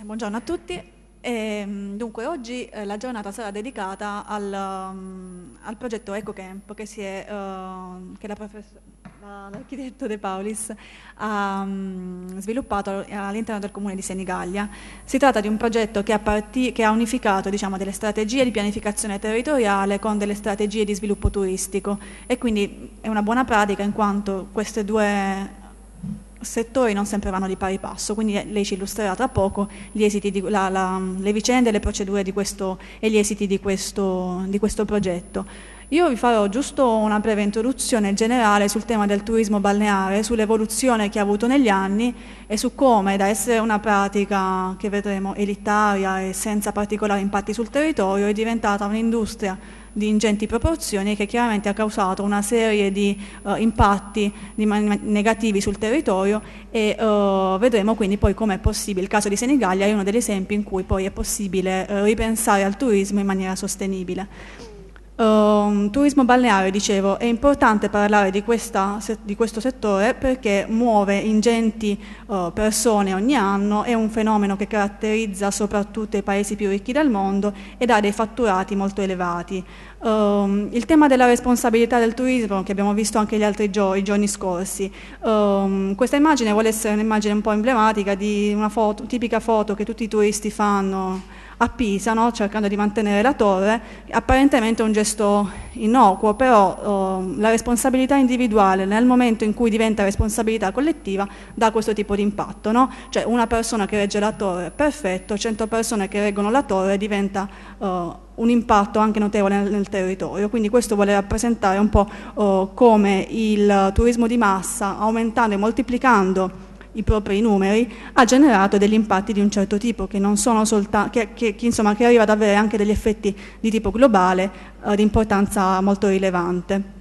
Buongiorno a tutti. E, ehm, dunque, oggi eh, la giornata sarà dedicata al, um, al progetto EcoCamp che, è, uh, che la la, l'architetto De Paulis ha um, sviluppato all'interno del comune di Senigallia. Si tratta di un progetto che ha, parti- che ha unificato diciamo, delle strategie di pianificazione territoriale con delle strategie di sviluppo turistico e quindi è una buona pratica in quanto queste due settori non sempre vanno di pari passo, quindi lei ci illustrerà tra poco di, la, la, le vicende, le procedure questo, e gli esiti di questo, di questo progetto. Io vi farò giusto una breve introduzione generale sul tema del turismo balneare, sull'evoluzione che ha avuto negli anni e su come da essere una pratica che vedremo elitaria e senza particolari impatti sul territorio è diventata un'industria di ingenti proporzioni che chiaramente ha causato una serie di uh, impatti di negativi sul territorio e uh, vedremo quindi poi come è possibile, il caso di Senigallia è uno degli esempi in cui poi è possibile uh, ripensare al turismo in maniera sostenibile. Um, turismo balneare, dicevo, è importante parlare di, questa, di questo settore perché muove ingenti uh, persone ogni anno, è un fenomeno che caratterizza soprattutto i paesi più ricchi del mondo ed ha dei fatturati molto elevati. Um, il tema della responsabilità del turismo che abbiamo visto anche gli altri giorni, i giorni scorsi, um, questa immagine vuole essere un'immagine un po' emblematica di una foto, tipica foto che tutti i turisti fanno a Pisa, no? cercando di mantenere la torre, apparentemente è un gesto innocuo, però eh, la responsabilità individuale nel momento in cui diventa responsabilità collettiva dà questo tipo di impatto, no? cioè una persona che regge la torre, perfetto, 100 persone che reggono la torre diventa eh, un impatto anche notevole nel, nel, territorio, quindi questo vuole rappresentare un po' eh, come il turismo di massa, aumentando e moltiplicando i propri numeri, ha generato degli impatti di un certo tipo, che, solta, che, che, che insomma, arriva ad avere anche degli effetti di tipo globale eh, di importanza molto rilevante.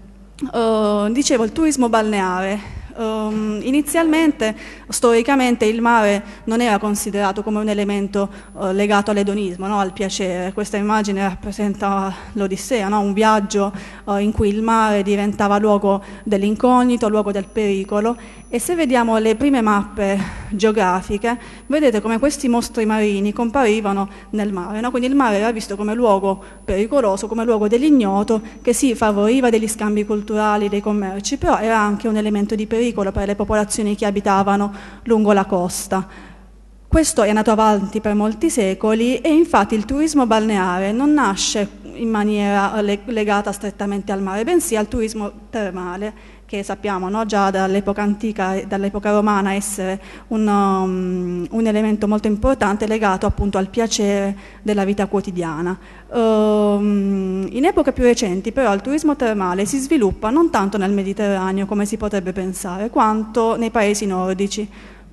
Uh, dicevo, il turismo balneare. Um, inizialmente, storicamente, il mare non era considerato come un elemento uh, legato all'edonismo, no? al piacere. Questa immagine rappresenta l'Odissea, no? un viaggio uh, in cui il mare diventava luogo dell'incognito, luogo del pericolo e se vediamo le prime mappe geografiche, vedete come questi mostri marini comparivano nel mare. No? Quindi il mare era visto come luogo pericoloso, come luogo dell'ignoto, che si sì, favoriva degli scambi culturali, dei commerci, però era anche un elemento di pericolo per le popolazioni che abitavano lungo la costa. Questo è andato avanti per molti secoli e infatti il turismo balneare non nasce in maniera legata strettamente al mare, bensì al turismo termale che sappiamo no, già dall'epoca antica e dall'epoca romana essere un, um, un, elemento molto importante legato appunto al piacere della vita quotidiana. Um, in epoche più recenti però il turismo termale si sviluppa non tanto nel Mediterraneo come si potrebbe pensare, quanto nei paesi nordici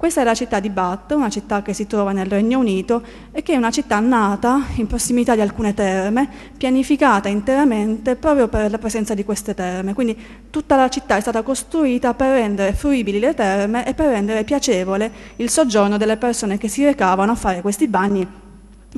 questa è la città di Bath, una città che si trova nel Regno Unito e che è una città nata in prossimità di alcune terme, pianificata interamente proprio per la presenza di queste terme. Quindi tutta la città è stata costruita per rendere fruibili le terme e per rendere piacevole il soggiorno delle persone che si recavano a fare questi bagni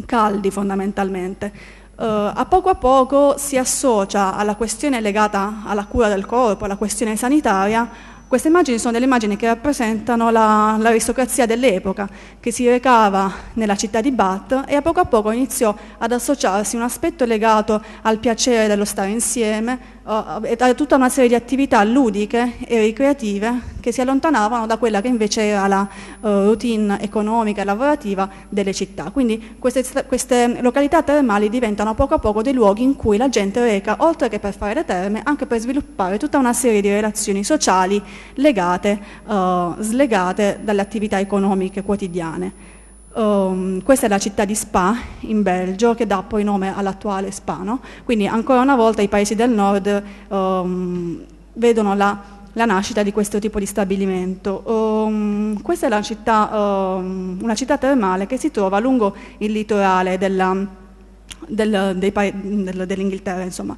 caldi fondamentalmente. Uh, a poco a poco si associa alla questione legata alla cura del corpo, alla questione sanitaria, queste immagini sono delle immagini che rappresentano la, l'aristocrazia dell'epoca, che si recava nella città di Bath e a poco a poco iniziò ad associarsi un aspetto legato al piacere dello stare insieme, Oh, oh, a tutta una serie di attività ludiche e ricreative che si allontanavano da quella che invece era la uh, routine economica e lavorativa delle città. Quindi queste, queste, località termali diventano a poco a poco dei luoghi in cui la gente reca, oltre che per fare le terme, anche per sviluppare tutta una serie di relazioni sociali legate, uh, slegate dalle attività economiche quotidiane. Um, questa è la città di Spa in Belgio che dà poi nome all'attuale Spa, no? quindi ancora una volta i paesi del nord um, vedono la, la, nascita di questo tipo di stabilimento. Um, questa è città, una città termale che si trova lungo il litorale della, del, dei, del, dell'Inghilterra, insomma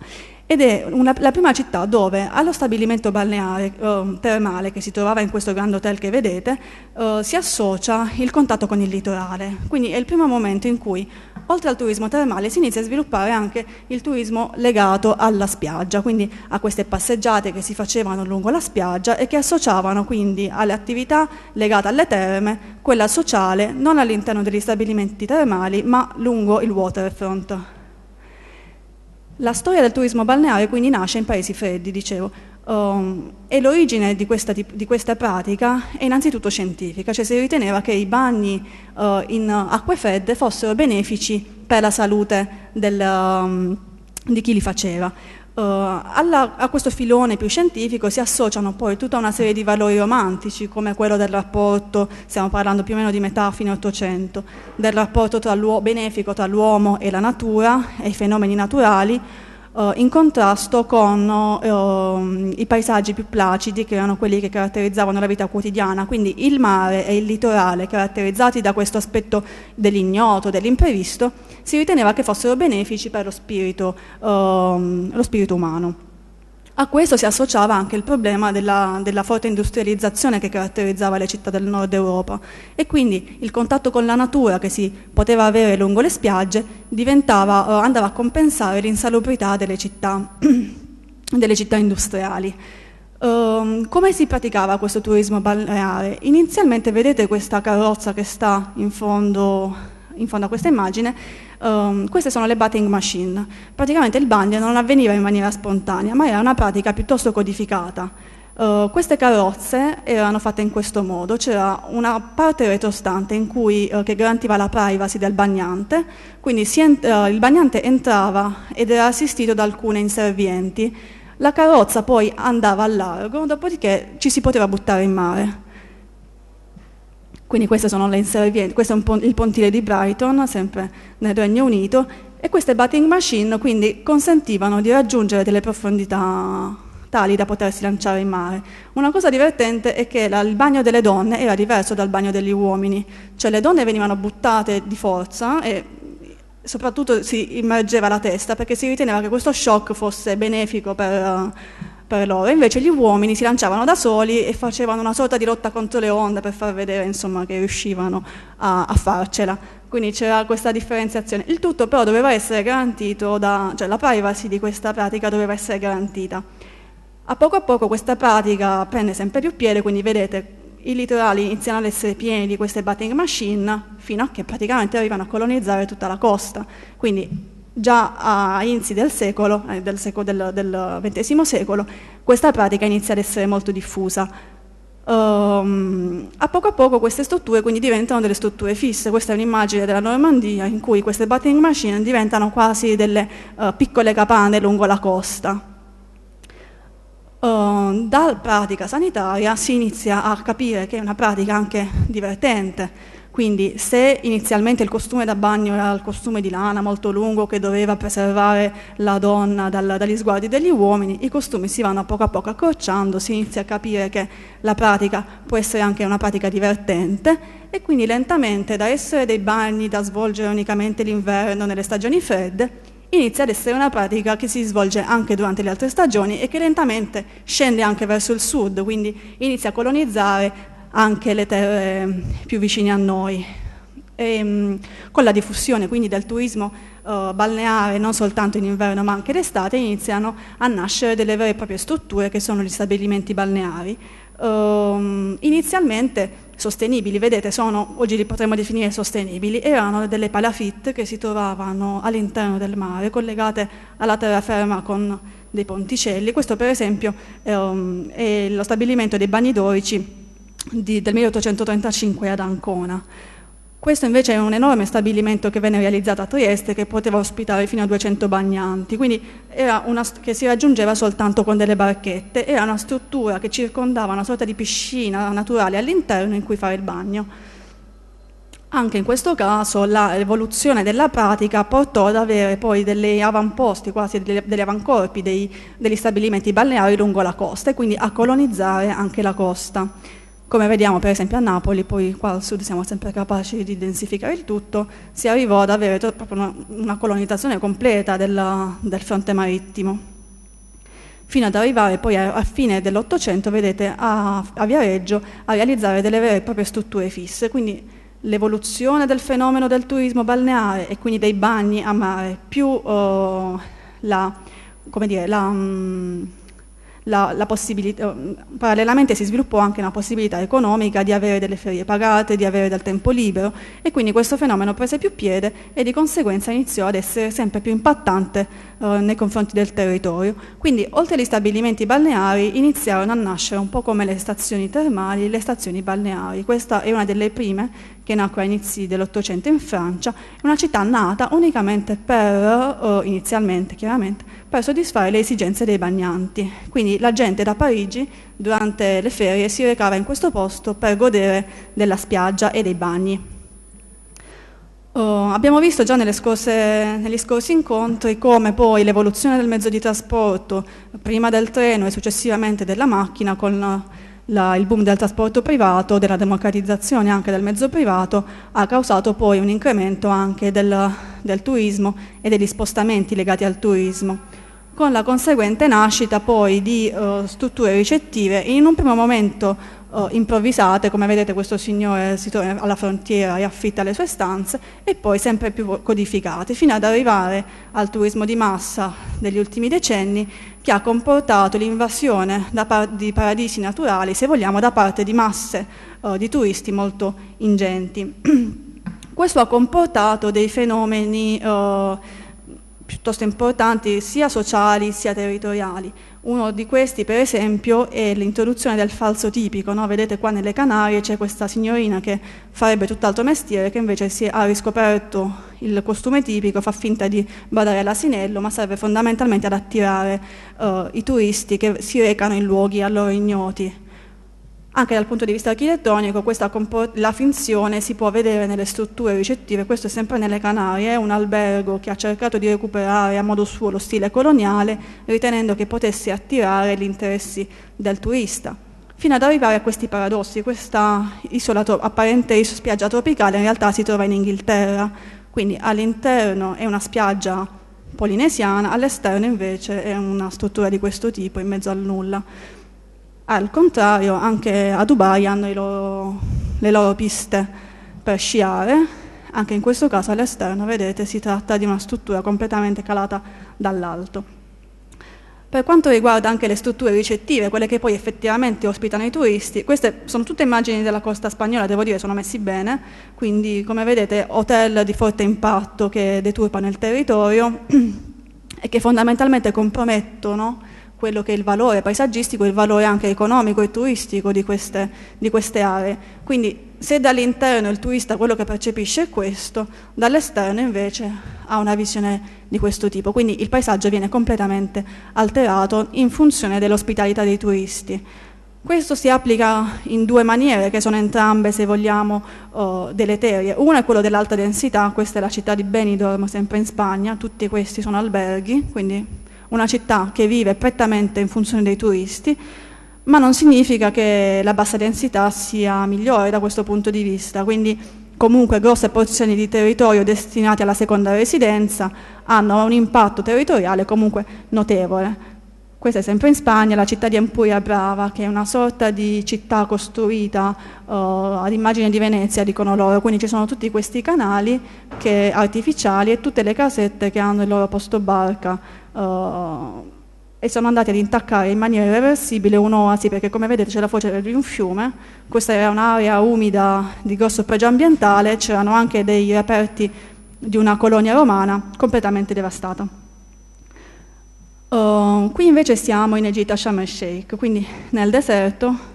ed è una, la prima città dove allo stabilimento balneare eh, termale che si trovava in questo grande hotel che vedete eh, si associa il contatto con il litorale, quindi è il primo momento in cui oltre al turismo termale si inizia a sviluppare anche il turismo legato alla spiaggia, quindi a queste passeggiate che si facevano lungo la spiaggia e che associavano quindi alle attività legate alle terme quella sociale non all'interno degli stabilimenti termali ma lungo il waterfront. La storia del turismo balneare quindi nasce in paesi freddi, dicevo, um, e l'origine di questa, di questa, pratica è innanzitutto scientifica, cioè si riteneva che i bagni uh, in acque fredde fossero benefici per la salute del, um, di chi li faceva. Eh, alla, a questo filone più scientifico si associano poi tutta una serie di valori romantici, come quello del rapporto, stiamo parlando più o meno di metà fine 800, del rapporto tra benefico tra l'uomo e la natura e i fenomeni naturali, eh, in contrasto con eh, i paesaggi più placidi che erano quelli che caratterizzavano la vita quotidiana, quindi il mare e il litorale caratterizzati da questo aspetto dell'ignoto, dell'imprevisto, si riteneva che fossero benefici per lo spirito, ehm, lo spirito umano. A questo si associava anche il problema della, della, forte industrializzazione che caratterizzava le città del nord Europa e quindi il contatto con la natura che si poteva avere lungo le spiagge eh, andava a compensare l'insalubrità delle città, delle città industriali. Um, come si praticava questo turismo balneare? Inizialmente vedete questa carrozza che sta in fondo, in fondo a questa immagine, Um, queste sono le batting machine. Praticamente il bungee non avveniva in maniera spontanea, ma era una pratica piuttosto codificata. Uh, queste carrozze erano fatte in questo modo, c'era una parte retrostante cui, uh, che garantiva la privacy del bagnante, quindi uh, il bagnante entrava ed era assistito da alcune inservienti, la carrozza poi andava a largo, dopodiché ci si poteva buttare in mare. Quindi queste sono le inservienti, questo è pon- il pontile di Brighton, sempre nel Regno Unito, e queste batting machine quindi consentivano di raggiungere delle profondità tali da potersi lanciare in mare. Una cosa divertente è che la, il bagno delle donne era diverso dal bagno degli uomini, cioè le donne venivano buttate di forza e soprattutto si immergeva la testa perché si riteneva che questo shock fosse benefico per... Uh, per loro. Invece gli uomini si lanciavano da soli e facevano una sorta di lotta contro le onde per far vedere insomma, che riuscivano a, a, farcela. Quindi c'era questa differenziazione. Il tutto però doveva essere garantito, da, cioè la privacy di questa pratica doveva essere garantita. A poco a poco questa pratica prende sempre più piede, quindi vedete i litorali iniziano ad essere pieni di queste batting machine fino a che praticamente arrivano a colonizzare tutta la costa. Quindi già a inizi del secolo, eh, del, seco, del, del, XX secolo, questa pratica inizia ad essere molto diffusa. Um, a poco a poco queste strutture quindi diventano delle strutture fisse, questa è un'immagine della Normandia in cui queste batting machine diventano quasi delle uh, piccole capanne lungo la costa. Uh, ehm, dalla pratica sanitaria si inizia a capire che è una pratica anche divertente, quindi se inizialmente il costume da bagno era il costume di lana molto lungo che doveva preservare la donna dal, dagli sguardi degli uomini, i costumi si vanno a poco a poco accorciando, si inizia a capire che la pratica può essere anche una pratica divertente e quindi lentamente da essere dei bagni da svolgere unicamente l'inverno nelle stagioni fredde inizia ad essere una pratica che si svolge anche durante le altre stagioni e che lentamente scende anche verso il sud, quindi inizia a colonizzare anche le terre eh, più vicine a noi. E, ehm, con la diffusione quindi del turismo eh, balneare non soltanto in inverno ma anche d'estate iniziano a nascere delle vere e proprie strutture che sono gli stabilimenti balneari. Um, inizialmente sostenibili, vedete, sono, oggi li potremmo definire sostenibili, erano delle palafitte che si trovavano all'interno del mare, collegate alla terraferma con dei ponticelli. Questo per esempio è, um, ehm, è lo stabilimento dei bagni dorici di, del 1835 ad Ancona. Questo invece è un enorme stabilimento che venne realizzato a Trieste che poteva ospitare fino a 200 bagnanti, quindi era una, che si raggiungeva soltanto con delle barchette, era una struttura che circondava una sorta di piscina naturale all'interno in cui fare il bagno. Anche in questo caso l'evoluzione della pratica portò ad avere poi degli avamposti, quasi degli avancorpi dei, degli stabilimenti balneari lungo la costa e quindi a colonizzare anche la costa. Come vediamo per esempio a Napoli, poi qua al sud siamo sempre capaci di densificare il tutto, si arrivò ad avere proprio una, una colonizzazione completa della, del fronte marittimo. Fino ad arrivare poi a, a fine dell'Ottocento, vedete, a, a Viareggio a realizzare delle vere e proprie strutture fisse, quindi l'evoluzione del fenomeno del turismo balneare e quindi dei bagni a mare, più uh, la, come dire, la... Um, la, la ehm, parallelamente si sviluppò anche una possibilità economica di avere delle ferie pagate, di avere del tempo libero e quindi questo fenomeno prese più piede e di conseguenza iniziò ad essere sempre più impattante eh, nei confronti del territorio. Quindi oltre agli stabilimenti balneari iniziarono a nascere un po' come le stazioni termali, le stazioni balneari. Questa è una delle prime che nacque a inizi dell'Ottocento in Francia, una città nata unicamente per, eh, inizialmente chiaramente, per soddisfare le esigenze dei bagnanti. Quindi la gente da Parigi durante le ferie si recava in questo posto per godere della spiaggia e dei bagni. Oh, abbiamo visto già scorse, negli scorsi incontri come poi l'evoluzione del mezzo di trasporto, prima del treno e successivamente della macchina, con la, il boom del trasporto privato, della democratizzazione anche del mezzo privato, ha causato poi un incremento anche del, del turismo e degli spostamenti legati al turismo con la conseguente nascita poi di uh, strutture ricettive in un primo momento uh, improvvisate, come vedete questo signore si trova alla frontiera e affitta le sue stanze, e poi sempre più codificate, fino ad arrivare al turismo di massa degli ultimi decenni che ha comportato l'invasione par di paradisi naturali, se vogliamo, da parte di masse uh, di turisti molto ingenti. Questo ha comportato dei fenomeni piuttosto importanti sia sociali sia territoriali. Uno di questi, per esempio, è l'introduzione del falso tipico. No? Vedete qua nelle Canarie c'è questa signorina che farebbe tutt'altro mestiere, che invece è, ha riscoperto il costume tipico, fa finta di badare all'asinello, ma serve fondamentalmente ad attirare uh, i turisti che si recano in luoghi a loro ignoti. Anche dal punto di vista architettonico la finzione si può vedere nelle strutture ricettive, questo è sempre nelle Canarie, è un albergo che ha cercato di recuperare a modo suo lo stile coloniale, ritenendo che potesse attirare gli interessi del turista. Fino ad arrivare a questi paradossi, questa isola, apparente spiaggia tropicale in realtà si trova in Inghilterra, quindi all'interno è una spiaggia polinesiana, all'esterno invece è una struttura di questo tipo in mezzo al nulla. Al contrario, anche a Dubai hanno loro, le loro piste per sciare, anche in questo caso all'esterno, vedete, si tratta di una struttura completamente calata dall'alto. Per quanto riguarda anche le strutture ricettive, quelle che poi effettivamente ospitano i turisti, queste sono tutte immagini della costa spagnola, devo dire sono messi bene, quindi come vedete hotel di forte impatto che deturpano il territorio e che fondamentalmente compromettono quello che è il valore paesaggistico e il valore anche economico e turistico di queste, di queste aree. Quindi se dall'interno il turista quello che percepisce è questo, dall'esterno invece ha una visione di questo tipo. Quindi il paesaggio viene completamente alterato in funzione dell'ospitalità dei turisti. Questo si applica in due maniere che sono entrambe, se vogliamo, uh, deleterie. Una è quella dell'alta densità, questa è la città di Benidorm, sempre in Spagna, tutti questi sono alberghi, quindi una città che vive prettamente in funzione dei turisti, ma non significa che la bassa densità sia migliore da questo punto di vista, quindi comunque grosse porzioni di territorio destinate alla seconda residenza hanno un impatto territoriale comunque notevole. Questa è sempre in Spagna, la città di Empuria Brava, che è una sorta di città costruita uh, ad immagine di Venezia, dicono loro, quindi ci sono tutti questi canali che, artificiali e tutte le casette che hanno il loro posto barca eh, e sono andati ad intaccare in maniera irreversibile un'oasi perché come vedete c'è la foce di un fiume, questa era un'area umida di grosso pregio ambientale, c'erano anche dei reperti di una colonia romana completamente devastata. Uh, qui invece siamo in Egitto a Sharm el-Sheikh, quindi nel deserto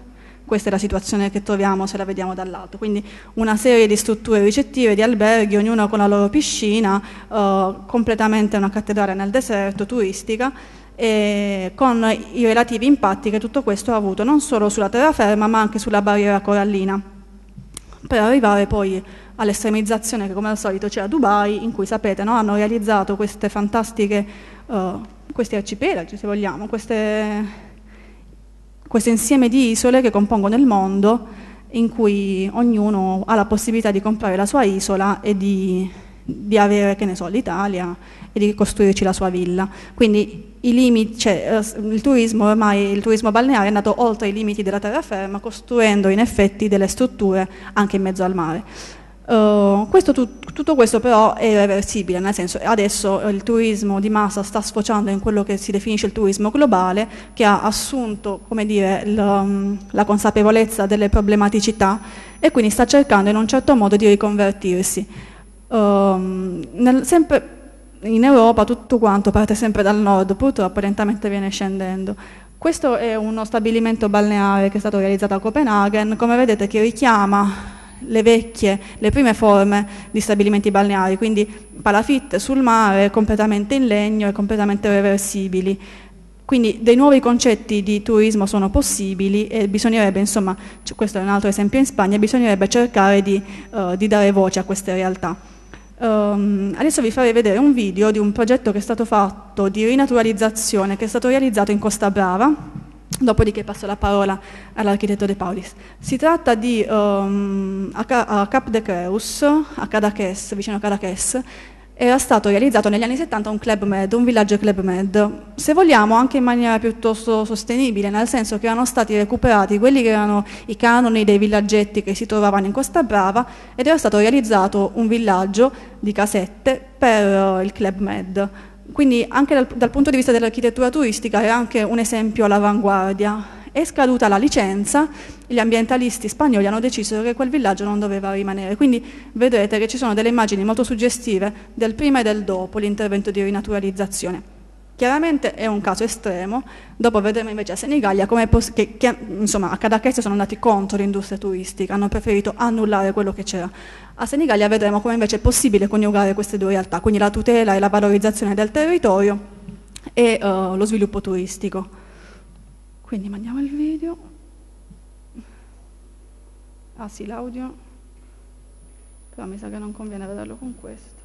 questa è la situazione che troviamo se la vediamo dall'alto. Quindi una serie di strutture ricettive, di alberghi, ognuno con la loro piscina, eh, completamente una cattedrale nel deserto, turistica, e con i relativi impatti che tutto questo ha avuto non solo sulla terraferma ma anche sulla barriera corallina, per arrivare poi all'estremizzazione che come al solito c'è a Dubai, in cui sapete no, hanno realizzato queste fantastiche, uh, questi arcipelagi se vogliamo, queste questo insieme di isole che compongono il mondo in cui ognuno ha la possibilità di comprare la sua isola e di, di avere, che ne so, l'Italia e di costruirci la sua villa. Quindi limiti, cioè, eh, il turismo ormai, il turismo balneare è andato oltre i limiti della terraferma costruendo in effetti delle strutture anche in mezzo al mare. Uh, questo, tutto questo però è reversibile, nel senso adesso il turismo di massa sta sfociando in quello che si definisce il turismo globale, che ha assunto come dire, la consapevolezza delle problematicità e quindi sta cercando in un certo modo di riconvertirsi. Uh, nel, sempre in Europa tutto quanto parte sempre dal nord, purtroppo lentamente viene scendendo. Questo è uno stabilimento balneare che è stato realizzato a Copenaghen, come vedete che richiama le vecchie, le prime forme di stabilimenti balneari, quindi palafitte sul mare, completamente in legno e completamente reversibili. Quindi dei nuovi concetti di turismo sono possibili e bisognerebbe, insomma, questo è un altro esempio in Spagna, bisognerebbe cercare di, uh, di dare voce a queste realtà. Um, adesso vi farei vedere un video di un progetto che è stato fatto di rinaturalizzazione, che è stato realizzato in Costa Brava, Dopodiché passo la parola all'architetto De Paulis. Si tratta di um, a Cap de Creus, a Cadaqués, vicino a Cadaqués, era stato realizzato negli anni 70 un club med, un villaggio club med, se vogliamo anche in maniera piuttosto sostenibile, nel senso che erano stati recuperati quelli che erano i canoni dei villaggetti che si trovavano in Costa Brava ed era stato realizzato un villaggio di casette per uh, il club med. Quindi anche dal, dal punto di vista dell'architettura turistica è anche un esempio all'avanguardia. È scaduta la licenza, gli ambientalisti spagnoli hanno deciso che quel villaggio non doveva rimanere. Quindi vedrete che ci sono delle immagini molto suggestive del prima e del dopo l'intervento di rinaturalizzazione. Chiaramente è un caso estremo, dopo vedremo invece a Senigallia come che, che, insomma a Cadaqués sono andati contro l'industria turistica, hanno preferito annullare quello che c'era. A Senigallia vedremo come invece è possibile coniugare queste due realtà, quindi la tutela e la valorizzazione del territorio e uh, lo sviluppo turistico. Quindi mandiamo il video. Ah sì, l'audio. Però mi sa che non conviene vederlo con questo.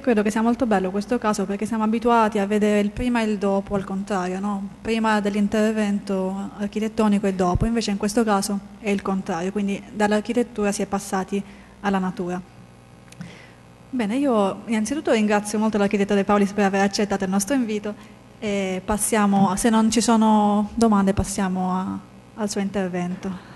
io credo che sia molto bello questo caso perché siamo abituati a vedere il prima e il dopo al contrario, no? prima dell'intervento architettonico e dopo, invece in questo caso è il contrario, quindi dall'architettura si è passati alla natura. Bene, io innanzitutto ringrazio molto l'architetto De Paolis per aver accettato il nostro invito e passiamo, se non ci sono domande passiamo a, al suo intervento.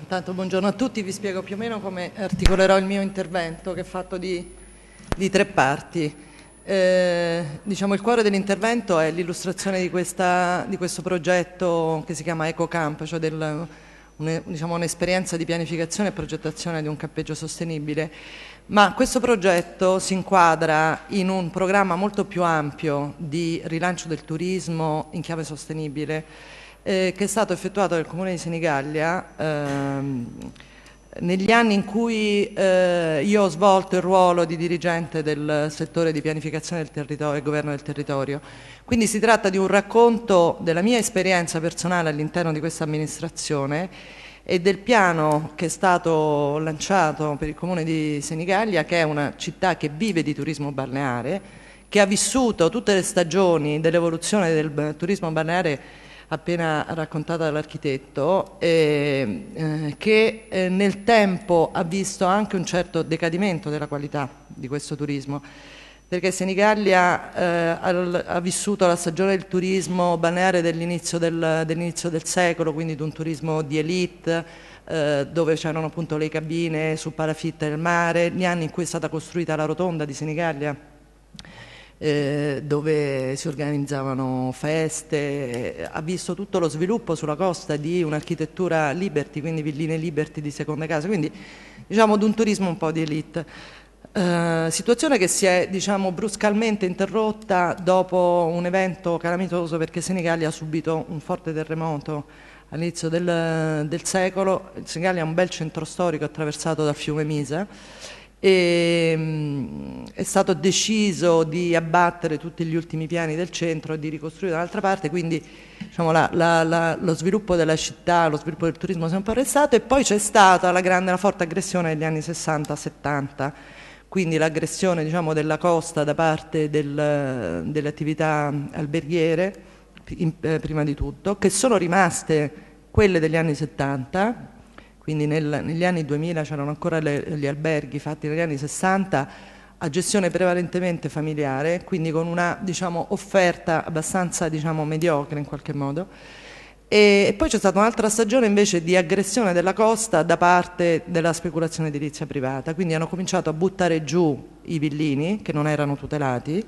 Intanto buongiorno a tutti, vi spiego più o meno come articolerò il mio intervento che è fatto di, di tre parti. Eh, diciamo, il cuore dell'intervento è l'illustrazione di, di, questo progetto che si chiama EcoCamp, cioè diciamo, un'esperienza diciamo, un di pianificazione e progettazione di un campeggio sostenibile. Ma questo progetto si inquadra in un programma molto più ampio di rilancio del turismo in chiave sostenibile eh, che è stato effettuato dal Comune di Senigallia ehm, negli anni in cui eh, io ho svolto il ruolo di dirigente del settore di pianificazione del territorio e governo del territorio. Quindi si tratta di un racconto della mia esperienza personale all'interno di questa amministrazione e del piano che è stato lanciato per il comune di Senigallia, che è una città che vive di turismo balneare, che ha vissuto tutte le stagioni dell'evoluzione del turismo balneare appena raccontata dall'architetto, eh, eh, che eh, nel tempo ha visto anche un certo decadimento della qualità di questo turismo, perché Senigallia ha, eh, ha, vissuto la stagione del turismo balneare dell'inizio del, dell del, secolo, quindi di un turismo di elite, eh, dove c'erano appunto le cabine su parafitte del mare, gli anni in cui è stata costruita la rotonda di Senigallia, eh, dove si organizzavano feste, eh, ha visto tutto lo sviluppo sulla costa di un'architettura liberty, quindi villine liberty di seconda casa, quindi diciamo di un turismo un po' di elite. Uh, situazione che si è diciamo, bruscamente interrotta dopo un evento calamitoso perché Senigallia ha subito un forte terremoto all'inizio del, del, secolo. Il Senigallia è un bel centro storico attraversato dal fiume Misa e, ehm, è stato deciso di abbattere tutti gli ultimi piani del centro e di ricostruire un'altra parte, quindi diciamo, la, la, la, lo sviluppo della città, lo sviluppo del turismo si è un po' arrestato e poi c'è stata la grande, la forte aggressione degli anni 60-70, quindi l'aggressione diciamo, della costa da parte del, delle attività alberghiere, in, eh, prima di tutto, che sono rimaste quelle degli anni 70 quindi nel, negli anni 2000 c'erano ancora le, gli alberghi fatti negli anni 60 a gestione prevalentemente familiare, quindi con una diciamo, offerta abbastanza diciamo, mediocre in qualche modo. E, e poi c'è stata un'altra stagione invece di aggressione della costa da parte della speculazione edilizia privata, quindi hanno cominciato a buttare giù i villini che non erano tutelati,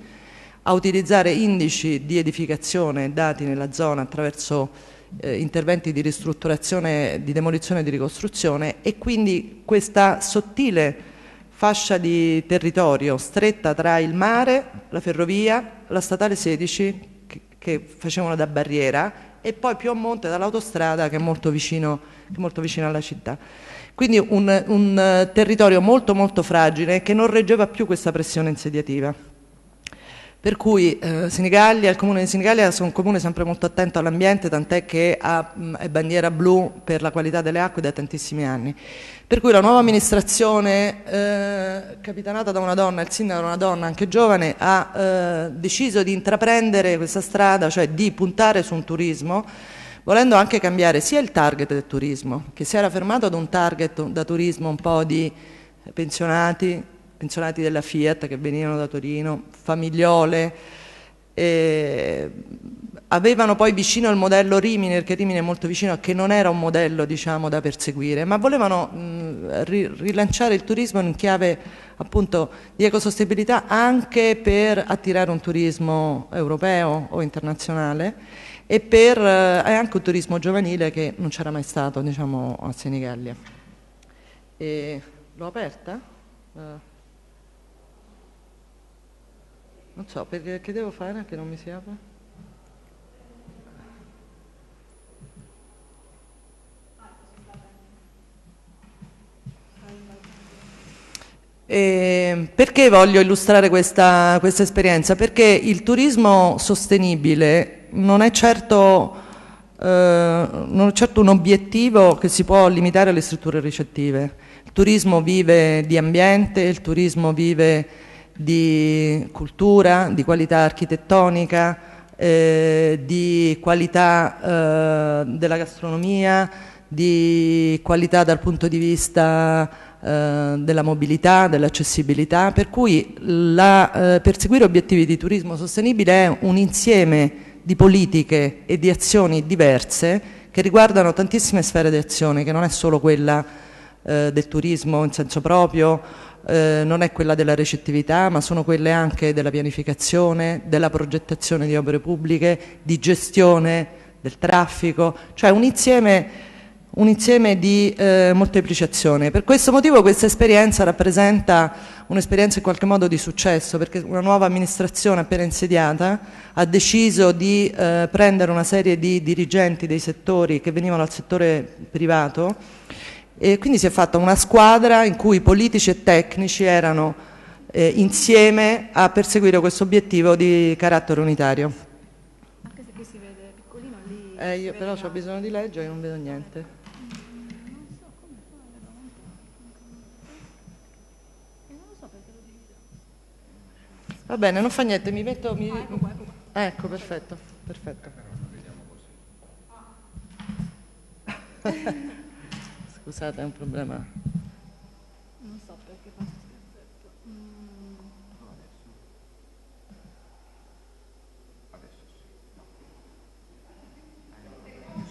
a utilizzare indici di edificazione dati nella zona attraverso eh, interventi di ristrutturazione, di demolizione e di ricostruzione e quindi questa sottile fascia di territorio stretta tra il mare, la ferrovia, la statale 16 che, che facevano da barriera e poi più a monte dall'autostrada che, che, è molto vicino alla città. Quindi un, un eh, territorio molto molto fragile che non reggeva più questa pressione insediativa. Per cui eh, Senigallia, il comune di Senigallia è un comune sempre molto attento all'ambiente, tant'è che ha, mh, mm, è bandiera blu per la qualità delle acque da tantissimi anni. Per cui la nuova amministrazione, eh, capitanata da una donna, il sindaco era una donna anche giovane, ha eh, deciso di intraprendere questa strada, cioè di puntare su un turismo volendo anche cambiare sia il target del turismo, che si era fermato ad un target da turismo un po' di pensionati, pensionati della Fiat che venivano da Torino, famigliole, eh, avevano poi vicino il modello Rimini, perché Rimini è molto vicino, che non era un modello diciamo, da perseguire, ma volevano mh, ri rilanciare il turismo in chiave appunto, di ecosostenibilità anche per attirare un turismo europeo o internazionale e per, eh, anche un turismo giovanile che non c'era mai stato diciamo, a Senigallia. L'ho aperta? Uh. Non so, perché, che devo fare che non mi si apre? E ehm, perché voglio illustrare questa, questa esperienza? Perché il turismo sostenibile non è certo eh, non è certo un obiettivo che si può limitare alle strutture ricettive. Il turismo vive di ambiente, il turismo vive di cultura, di qualità architettonica, eh, di qualità eh, della gastronomia, di qualità dal punto di vista eh, della mobilità, dell'accessibilità, per cui la, eh, perseguire obiettivi di turismo sostenibile è un insieme di politiche e di azioni diverse che riguardano tantissime sfere di azione, che non è solo quella eh, del turismo in senso proprio, eh, non è quella della recettività, ma sono quelle anche della pianificazione, della progettazione di opere pubbliche, di gestione del traffico, cioè un insieme, un insieme di eh, moltiplicazione. Per questo motivo questa esperienza rappresenta un'esperienza in qualche modo di successo, perché una nuova amministrazione appena insediata ha deciso di eh, prendere una serie di dirigenti dei settori che venivano dal settore privato, e quindi si è fatta una squadra in cui politici e tecnici erano eh, insieme a perseguire questo obiettivo di carattere unitario. Anche se qui si vede piccolino lì. Eh, io però ho bisogno di legge e non vedo niente. Va bene, non fa niente, mi metto... Mi... Ecco, perfetto, perfetto. Scusate, è un problema. Non so perché faccio scherzetto. Mm. No, adesso. Adesso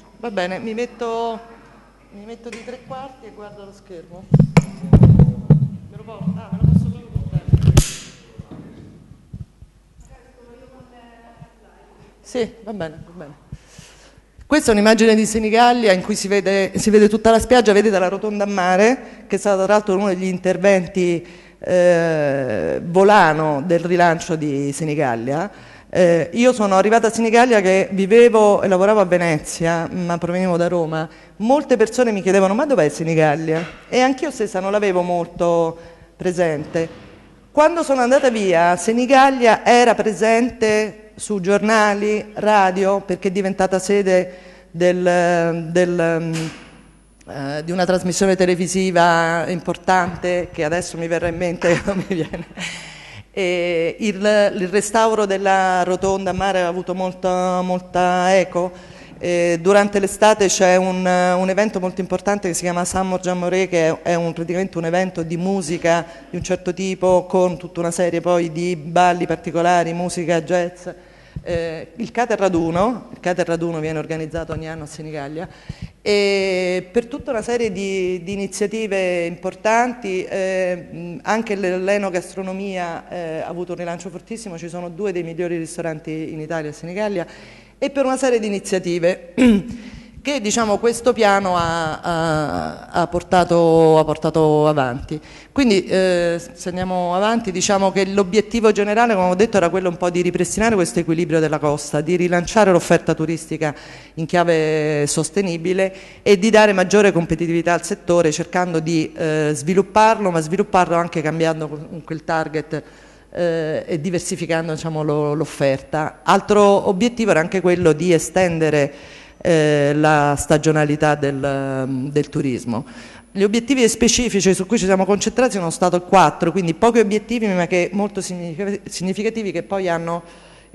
sì. Va bene, mi metto, mi metto di tre quarti e guardo lo schermo. Me lo porto? Ah, me lo posso proprio portare. Sì, va bene, va bene. Questa è un'immagine di Senigallia in cui si vede, si vede tutta la spiaggia, vedete la rotonda a mare, che è stato tra l'altro uno degli interventi eh, volano del rilancio di Senigallia. Eh, io sono arrivata a Senigallia che vivevo e lavoravo a Venezia, ma provenivo da Roma. Molte persone mi chiedevano ma dov'è Senigallia? E anch'io stessa non l'avevo molto presente. Quando sono andata via, Senigallia era presente su giornali, radio, perché è diventata sede del, del, mm, eh, di una trasmissione televisiva importante che adesso mi verrà in mente, non mi viene. Il, il, restauro della rotonda a mare ha avuto molta, molta eco eh, durante l'estate c'è un, eh, un, evento molto importante che si chiama Summer Jamoré, che è un, praticamente un evento di musica di un certo tipo, con tutta una serie poi di balli particolari, musica, jazz. Eh, il Cater Raduno, il Cater Raduno viene organizzato ogni anno a Senigallia e per tutta una serie di, di iniziative importanti, eh, anche l'enogastronomia eh, ha avuto un rilancio fortissimo, ci sono due dei migliori ristoranti in Italia a Senigallia e per una serie di iniziative che diciamo, questo piano ha, ha, ha, portato, ha, portato, avanti. Quindi eh, se andiamo avanti diciamo che l'obiettivo generale, come ho detto, era quello un po' di ripristinare questo equilibrio della costa, di rilanciare l'offerta turistica in chiave sostenibile e di dare maggiore competitività al settore cercando di eh, svilupparlo, ma svilupparlo anche cambiando quel target eh, e diversificando diciamo, l'offerta. Altro obiettivo era anche quello di estendere eh, la stagionalità del, del turismo. Gli obiettivi specifici su cui ci siamo concentrati sono stati quattro, quindi pochi obiettivi ma che molto significativi che poi hanno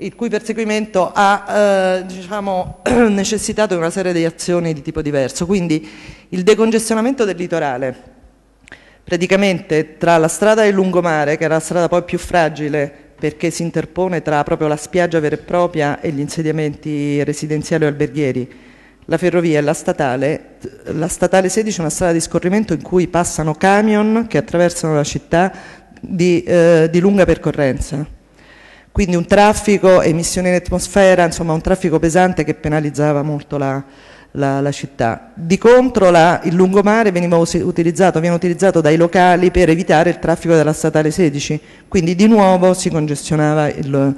il cui perseguimento ha eh, diciamo, necessitato di una serie di azioni di tipo diverso. Quindi il decongestionamento del litorale, praticamente tra la strada del lungomare, che era la strada poi più fragile perché si interpone tra proprio la spiaggia vera e propria e gli insediamenti residenziali o alberghieri, la ferrovia e la statale, la statale 16 è una strada di scorrimento in cui passano camion che attraversano la città di, eh, di lunga percorrenza quindi un traffico, emissioni in atmosfera, insomma un traffico pesante che penalizzava molto la, la, la città. Di contro la, il lungomare veniva utilizzato, viene utilizzato dai locali per evitare il traffico della statale 16, quindi di nuovo si congestionava il...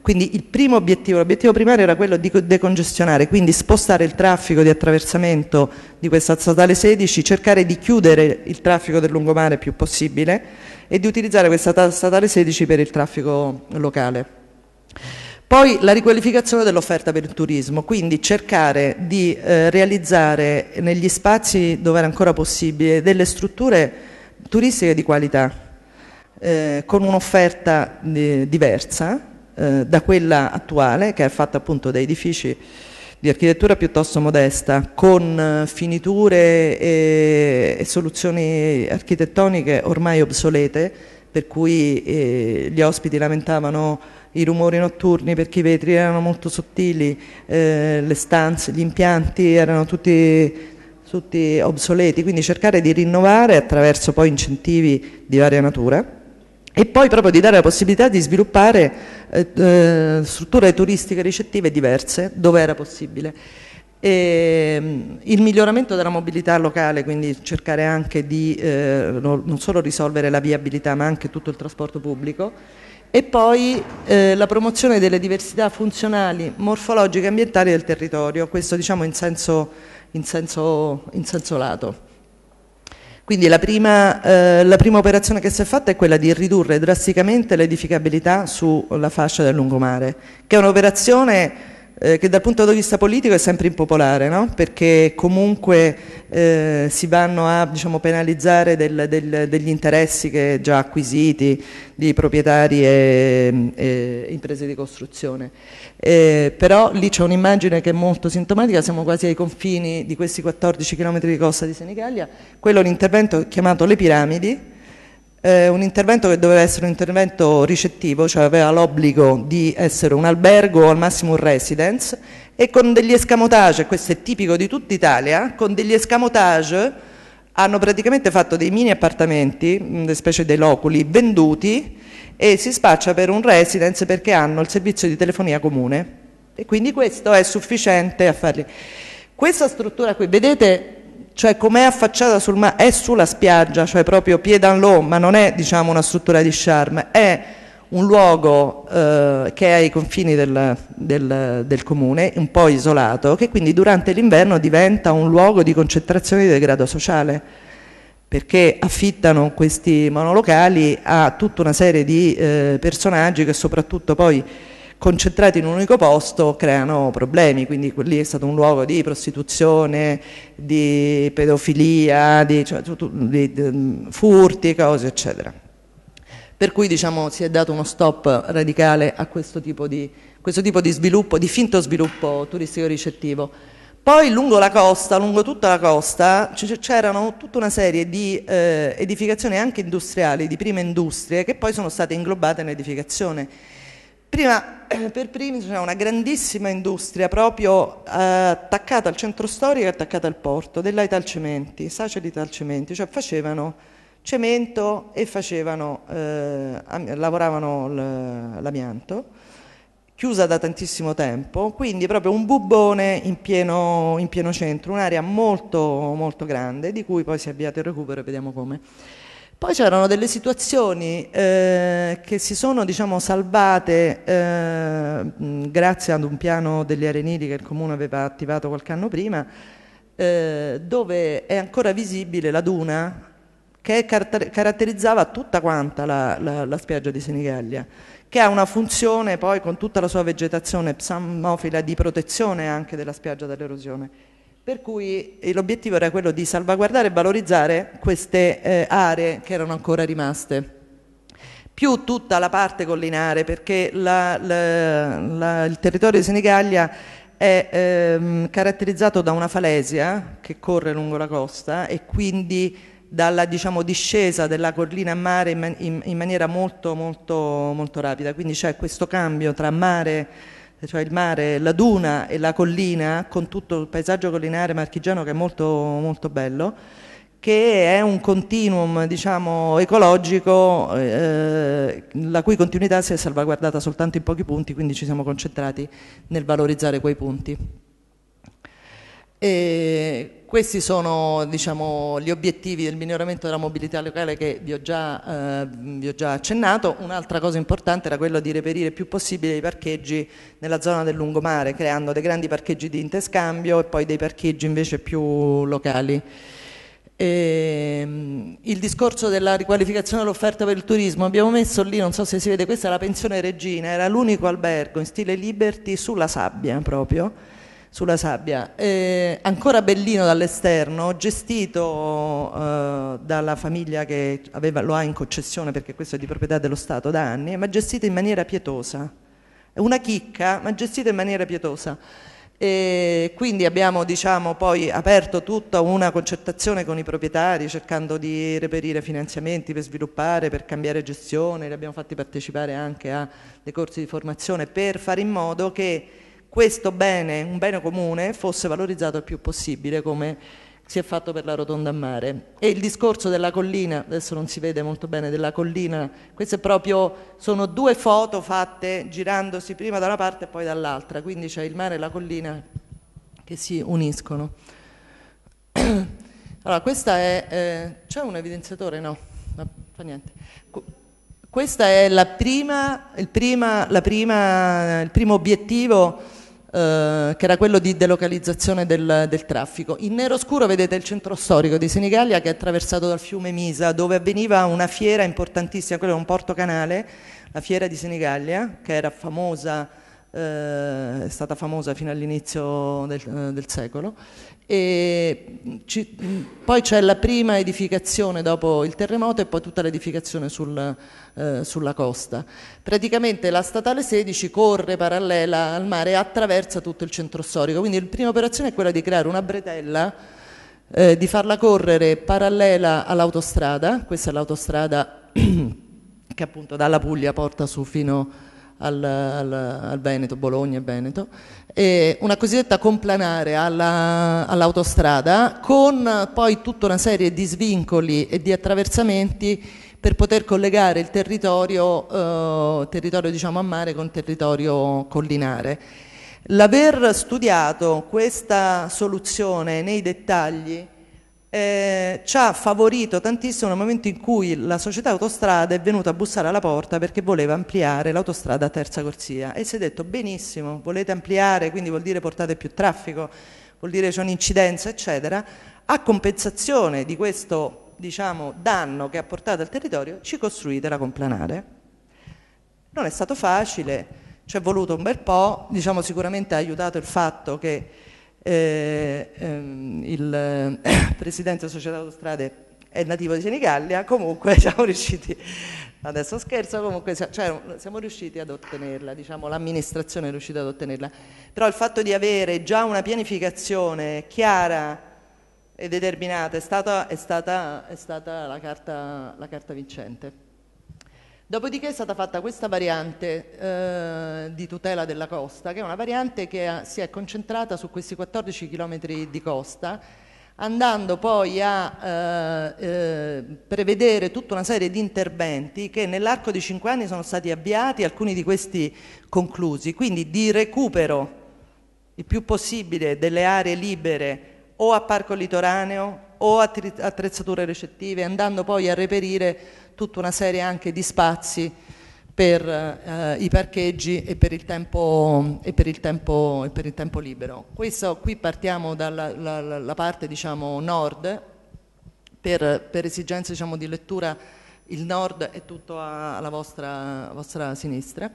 Quindi il primo obiettivo, l'obiettivo primario era quello di decongestionare, quindi spostare il traffico di attraversamento di questa statale 16, cercare di chiudere il traffico del lungomare più possibile e di utilizzare questa statale 16 per il traffico locale. Poi la riqualificazione dell'offerta per il turismo, quindi cercare di eh, realizzare negli spazi dove era ancora possibile delle strutture turistiche di qualità, eh, con un'offerta eh, diversa eh, da quella attuale, che è fatta appunto da edifici di architettura piuttosto modesta, con eh, finiture e, e soluzioni architettoniche ormai obsolete, per cui eh, gli ospiti lamentavano i rumori notturni perché i vetri erano molto sottili, eh, le stanze, gli impianti erano tutti, tutti obsoleti, quindi cercare di rinnovare attraverso poi incentivi di varia natura e poi proprio di dare la possibilità di sviluppare eh, eh strutture turistiche ricettive diverse dove era possibile. E, ehm, il miglioramento della mobilità locale, quindi cercare anche di eh, non solo risolvere la viabilità ma anche tutto il trasporto pubblico e poi eh, la promozione delle diversità funzionali, morfologiche e ambientali del territorio, questo diciamo in senso, in senso, in senso lato. Quindi la prima, eh, la prima, operazione che si è fatta è quella di ridurre drasticamente l'edificabilità sulla fascia del lungomare, che è un'operazione eh, che dal punto di vista politico è sempre impopolare, no? perché comunque eh, si vanno a diciamo, penalizzare del, del, degli interessi che già acquisiti di proprietari e, e imprese di costruzione. Eh, però lì c'è un'immagine che è molto sintomatica, siamo quasi ai confini di questi 14 km di costa di Senigallia, quello è l'intervento chiamato Le Piramidi, eh, un intervento che doveva essere un intervento ricettivo, cioè aveva l'obbligo di essere un albergo o al massimo un residence e con degli escamotage, questo è tipico di tutta Italia, con degli escamotage hanno praticamente fatto dei mini appartamenti, delle specie dei loculi, venduti e si spaccia per un residence perché hanno il servizio di telefonia comune e quindi questo è sufficiente a farli. Questa struttura qui, vedete cioè com'è affacciata sul mare, è sulla spiaggia, cioè proprio l'eau, ma non è diciamo, una struttura di charme, è un luogo eh, che è ai confini del, del, del, comune, un po' isolato, che quindi durante l'inverno diventa un luogo di concentrazione di degrado sociale, perché affittano questi monolocali a tutta una serie di eh, personaggi che soprattutto poi concentrati in un unico posto creano problemi, quindi lì è stato un luogo di prostituzione, di pedofilia, di, cioè, di, di mm, furti, cose eccetera. Per cui diciamo, si è dato uno stop radicale a questo tipo di, questo tipo di sviluppo, di finto sviluppo turistico ricettivo. Poi lungo la costa, lungo tutta la costa, c'erano tutta una serie di eh, edificazioni anche industriali, di prime industrie, che poi sono state inglobate nell'edificazione Prima, eh, per primi c'è una grandissima industria proprio eh, attaccata al centro storico e attaccata al porto, della Italcementi, Sace di Italcementi, cioè facevano cemento e facevano, eh, lavoravano l'amianto, chiusa da tantissimo tempo, quindi proprio un bubbone in pieno, in pieno centro, un'area molto, molto grande di cui poi si è avviato il recupero e vediamo come. Poi c'erano delle situazioni eh, che si sono diciamo, salvate eh, grazie ad un piano degli arenili che il Comune aveva attivato qualche anno prima, eh, dove è ancora visibile la duna che caratterizzava tutta quanta la, la, la spiaggia di Senigallia, che ha una funzione poi con tutta la sua vegetazione psalmofila di protezione anche della spiaggia dall'erosione. Per cui eh, l'obiettivo era quello di salvaguardare e valorizzare queste eh, aree che erano ancora rimaste più tutta la parte collinare, perché la, la, la, il territorio di Senigallia è ehm, caratterizzato da una falesia che corre lungo la costa e quindi dalla diciamo, discesa della collina a mare in, in, in maniera molto, molto, molto rapida, quindi c'è questo cambio tra mare cioè il mare, la duna e la collina, con tutto il paesaggio collinare marchigiano che è molto, molto bello, che è un continuum diciamo, ecologico, eh, la cui continuità si è salvaguardata soltanto in pochi punti, quindi ci siamo concentrati nel valorizzare quei punti. E questi sono diciamo, gli obiettivi del miglioramento della mobilità locale che vi ho già, eh, vi ho già accennato. Un'altra cosa importante era quello di reperire il più possibile i parcheggi nella zona del lungomare, creando dei grandi parcheggi di interscambio e poi dei parcheggi invece più locali. Ehm, il discorso della riqualificazione dell'offerta per il turismo, abbiamo messo lì, non so se si vede, questa è la pensione regina, era l'unico albergo in stile liberty sulla sabbia proprio sulla sabbia. Eh, ancora bellino dall'esterno, gestito eh, dalla famiglia che aveva, lo ha in concessione perché questo è di proprietà dello Stato da anni, ma gestito in maniera pietosa. È una chicca, ma gestito in maniera pietosa. E quindi abbiamo diciamo, poi aperto tutta una concertazione con i proprietari cercando di reperire finanziamenti per sviluppare, per cambiare gestione, li abbiamo fatti partecipare anche a dei corsi di formazione per fare in modo che questo bene, un bene comune, fosse valorizzato il più possibile come si è fatto per la rotonda a mare. E il discorso della collina, adesso non si vede molto bene, della collina, queste proprio sono due foto fatte girandosi prima da una parte e poi dall'altra, quindi c'è il mare e la collina che si uniscono. Allora, questa è... Eh, c'è un evidenziatore? No, no fa niente. Questa è la prima, il, prima, la prima, il primo obiettivo eh, che era quello di delocalizzazione del, del, traffico. In nero scuro vedete il centro storico di Senigallia che è attraversato dal fiume Misa, dove avveniva una fiera importantissima, quello è un porto canale, la fiera di Senigallia, che era famosa eh, è stata famosa fino all'inizio del, eh, del secolo. Ci, poi c'è la prima edificazione dopo il terremoto e poi tutta l'edificazione sul, eh, sulla costa. Praticamente la statale 16 corre parallela al mare e attraversa tutto il centro storico, quindi la prima operazione è quella di creare una bretella. Eh, di farla correre parallela all'autostrada, questa è l'autostrada che appunto dalla Puglia porta su fino a al, al, al Veneto, Bologna e Veneto, e una cosiddetta complanare alla, all'autostrada con poi tutta una serie di svincoli e di attraversamenti per poter collegare il territorio, eh, territorio diciamo a mare con territorio collinare. L'aver studiato questa soluzione nei dettagli eh, ci ha favorito tantissimo nel momento in cui la società autostrada è venuta a bussare alla porta perché voleva ampliare l'autostrada a terza corsia e si è detto benissimo, volete ampliare, quindi vuol dire portate più traffico, vuol dire c'è un'incidenza, eccetera, a compensazione di questo diciamo, danno che ha portato al territorio ci costruite la complanare. Non è stato facile, ci è voluto un bel po', diciamo, sicuramente ha aiutato il fatto che eh, ehm, il eh, presidente della società autostrade è nativo di Senigallia, comunque siamo riusciti, adesso scherzo, comunque cioè, siamo riusciti ad ottenerla, diciamo, l'amministrazione è riuscita ad ottenerla, però il fatto di avere già una pianificazione chiara e determinata è stata, è stata, è stata la, carta, la carta vincente. Dopodiché è stata fatta questa variante eh, di tutela della costa, che è una variante che ha, si è concentrata su questi 14 km di costa, andando poi a eh, eh, prevedere tutta una serie di interventi che nell'arco di 5 anni sono stati avviati, alcuni di questi conclusi, quindi di recupero il più possibile delle aree libere o a parco litoraneo o a attrezzature recettive, andando poi a reperire tutta una serie anche di spazi per eh, i parcheggi e per il tempo, e per il tempo, e per il tempo libero. Questo, qui partiamo dalla la, la parte diciamo, nord per, per esigenze diciamo, di lettura il nord è tutto alla vostra, vostra sinistra,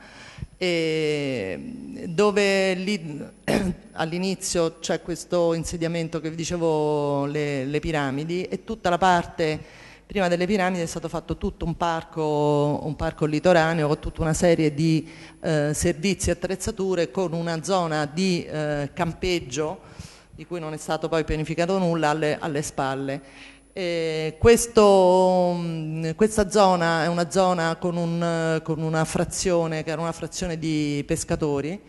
dove lì all'inizio c'è questo insediamento che vi dicevo le, le, piramidi e tutta la parte prima delle piramidi è stato fatto tutto un parco, un parco litoraneo con tutta una serie di eh, servizi e attrezzature con una zona di eh, campeggio di cui non è stato poi pianificato nulla alle, alle spalle eh, questo, mm, questa zona è una zona con, un, con, una frazione, che era una frazione di pescatori,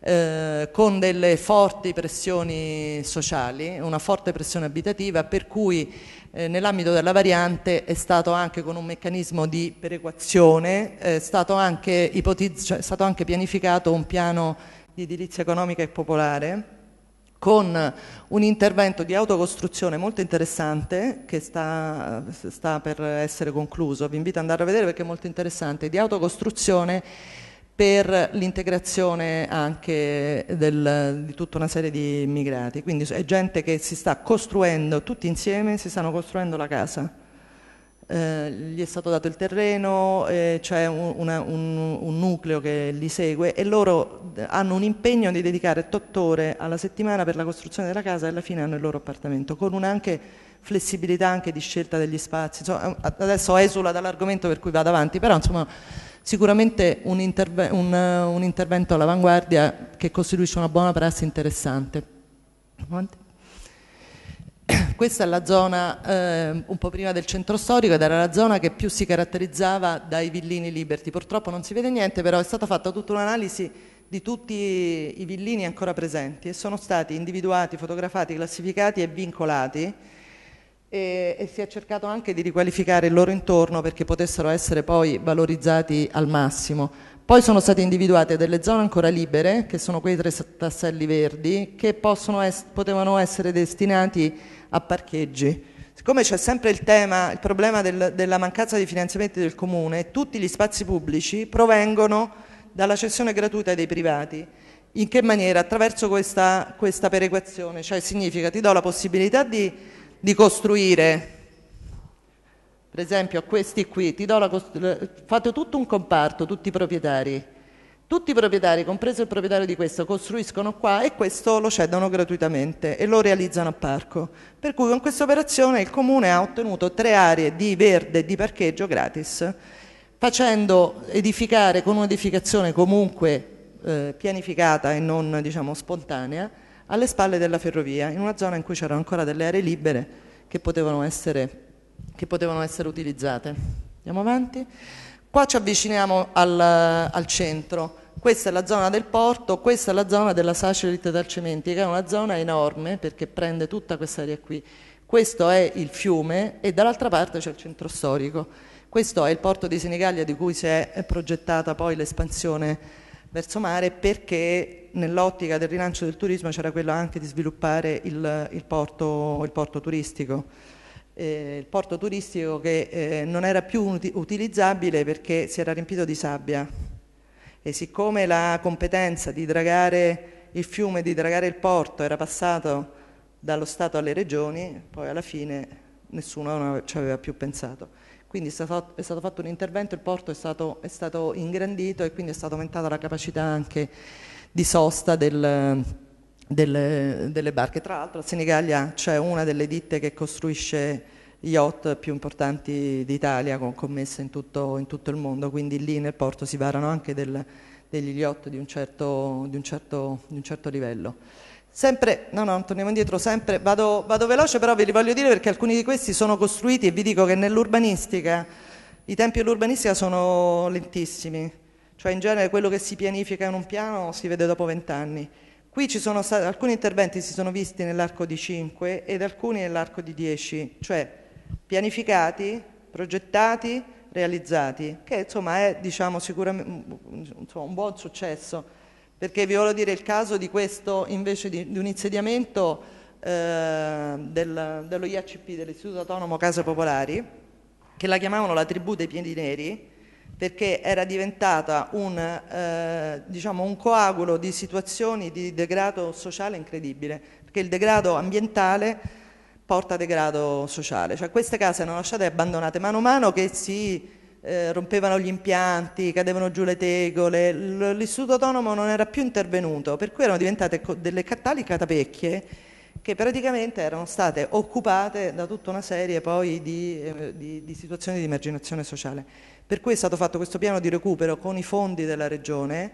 eh, con delle forti pressioni sociali, una forte pressione abitativa, per cui eh, nell'ambito della variante è stato anche con un meccanismo di perequazione, è stato anche, cioè è stato anche pianificato un piano di edilizia economica e popolare con un intervento di autocostruzione molto interessante che sta, sta, per essere concluso, vi invito ad andare a vedere perché è molto interessante, di autocostruzione per l'integrazione anche del, di tutta una serie di immigrati, quindi è gente che si sta costruendo tutti insieme, si stanno costruendo la casa. Eh, gli è stato dato il terreno, eh, c'è un, un, un, nucleo che li segue e loro eh, hanno un impegno di dedicare 8 ore alla settimana per la costruzione della casa e alla fine hanno il loro appartamento, con un'anche flessibilità anche di scelta degli spazi. Insomma, adesso esula dall'argomento per cui vado avanti, però insomma, sicuramente un, interve un, un intervento all'avanguardia che costituisce una buona prassi interessante. Avanti. questa è la zona eh, un po' prima del centro storico ed era la zona che più si caratterizzava dai villini liberti. Purtroppo non si vede niente, però è stata fatta tutta un'analisi di tutti i villini ancora presenti e sono stati individuati, fotografati, classificati e vincolati e, e si è cercato anche di riqualificare il loro intorno perché potessero essere poi valorizzati al massimo. Poi sono state individuate delle zone ancora libere, che sono quei tre tasselli verdi, che possono es potevano essere destinati a parcheggi. Siccome c'è sempre il tema, il problema del, della mancanza di finanziamenti del comune, tutti gli spazi pubblici provengono dalla cessione gratuita dei privati. In che maniera? Attraverso questa, questa perequazione, cioè significa ti do la possibilità di, di costruire per esempio questi qui, la, fate tutto un comparto, tutti i proprietari, tutti i proprietari, compreso il proprietario di questo, costruiscono qua e questo lo cedono gratuitamente e lo realizzano a parco. Per cui con questa operazione il Comune ha ottenuto tre aree di verde e di parcheggio gratis, facendo edificare con un'edificazione comunque eh, pianificata e non diciamo, spontanea alle spalle della ferrovia, in una zona in cui c'erano ancora delle aree libere che potevano essere, che potevano essere utilizzate. Andiamo avanti. Qua ci avviciniamo al, al centro, questa è la zona del porto, questa è la zona della Sacerit dal Cementi, che è una zona enorme perché prende tutta quest'area qui. Questo è il fiume e dall'altra parte c'è il centro storico. Questo è il porto di Senigallia di cui si è progettata poi l'espansione verso mare perché nell'ottica del rilancio del turismo c'era quella anche di sviluppare il, il, porto, il porto turistico eh, il porto turistico che eh, non era più utilizzabile perché si era riempito di sabbia e siccome la competenza di dragare il fiume, di dragare il porto era passato dallo Stato alle regioni, poi alla fine nessuno ci aveva più pensato. Quindi è stato, è stato, fatto un intervento, il porto è stato, è stato ingrandito e quindi è stata aumentata la capacità anche di sosta del delle, delle barche. Tra l'altro a Senigallia c'è una delle ditte che costruisce yacht più importanti d'Italia con commesse in tutto, in tutto, il mondo, quindi lì nel porto si varano anche del, degli yacht di un, certo, di, un certo, di un certo, livello. Sempre, no no, torniamo indietro, sempre, vado, vado veloce però ve li voglio dire perché alcuni di questi sono costruiti e vi dico che nell'urbanistica, i tempi dell'urbanistica sono lentissimi, cioè in genere quello che si pianifica in un piano si vede dopo vent'anni Qui ci sono stati, alcuni interventi si sono visti nell'arco di 5 ed alcuni nell'arco di 10, cioè pianificati, progettati, realizzati, che insomma è diciamo, sicuramente un buon successo, perché vi voglio dire il caso di questo invece di, di un insediamento eh, del, dello IACP, dell'Istituto Autonomo Case Popolari, che la chiamavano la tribù dei piedi neri, perché era diventata un, eh, diciamo un coagulo di situazioni di degrado sociale incredibile, perché il degrado ambientale porta degrado sociale, cioè queste case erano lasciate abbandonate mano a mano che si eh, rompevano gli impianti, cadevano giù le tegole, l'istituto autonomo non era più intervenuto, per cui erano diventate delle tali catapecchie che praticamente erano state occupate da tutta una serie poi di, eh, di, di situazioni di emarginazione sociale. Per cui è stato fatto questo piano di recupero con i fondi della Regione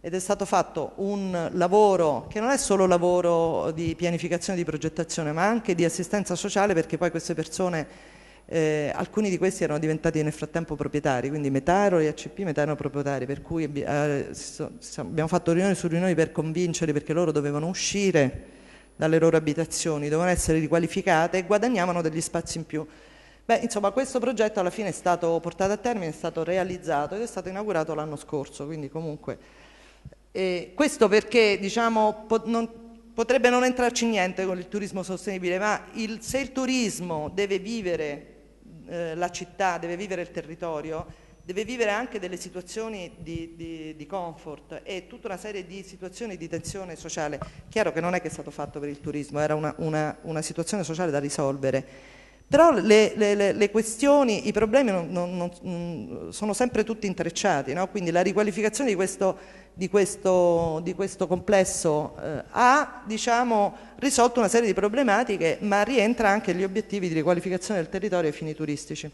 ed è stato fatto un lavoro che non è solo lavoro di pianificazione di progettazione ma anche di assistenza sociale perché poi queste persone eh, alcuni di questi erano diventati nel frattempo proprietari, quindi metà erano ACP, metà erano proprietari, per cui eh, abbiamo fatto riunioni su riunioni per convincerli perché loro dovevano uscire dalle loro abitazioni, dovevano essere riqualificate e guadagnavano degli spazi in più. Beh, insomma, questo progetto alla fine è stato portato a termine, è stato realizzato ed è stato inaugurato l'anno scorso, quindi comunque... Eh, questo perché, diciamo, po non, potrebbe non entrarci niente con il turismo sostenibile, ma il, se il turismo deve vivere eh, la città, deve vivere il territorio, deve vivere anche delle situazioni di, di, di, comfort e tutta una serie di situazioni di tensione sociale. Chiaro che non è che è stato fatto per il turismo, era una, una, una situazione sociale da risolvere però le, le, le questioni, i problemi non, non, non, mm, sono sempre tutti intrecciati, no? quindi la riqualificazione di questo, di questo, di questo complesso eh, ha diciamo, risolto una serie di problematiche, ma rientra anche negli obiettivi di riqualificazione del territorio ai fini turistici.